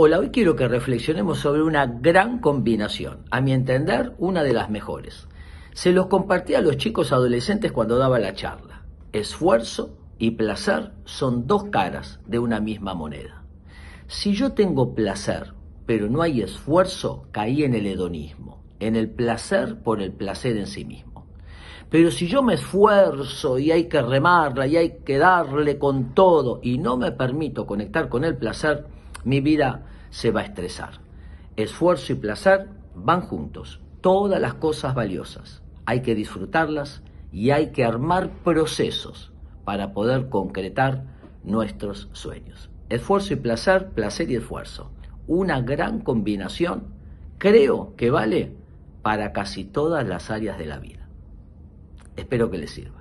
Hola, hoy quiero que reflexionemos sobre una gran combinación, a mi entender, una de las mejores. Se los compartí a los chicos adolescentes cuando daba la charla. Esfuerzo y placer son dos caras de una misma moneda. Si yo tengo placer, pero no hay esfuerzo, caí en el hedonismo, en el placer por el placer en sí mismo. Pero si yo me esfuerzo y hay que remarla y hay que darle con todo y no me permito conectar con el placer, mi vida se va a estresar. Esfuerzo y placer van juntos. Todas las cosas valiosas hay que disfrutarlas y hay que armar procesos para poder concretar nuestros sueños. Esfuerzo y placer, placer y esfuerzo. Una gran combinación, creo que vale para casi todas las áreas de la vida. Espero que les sirva.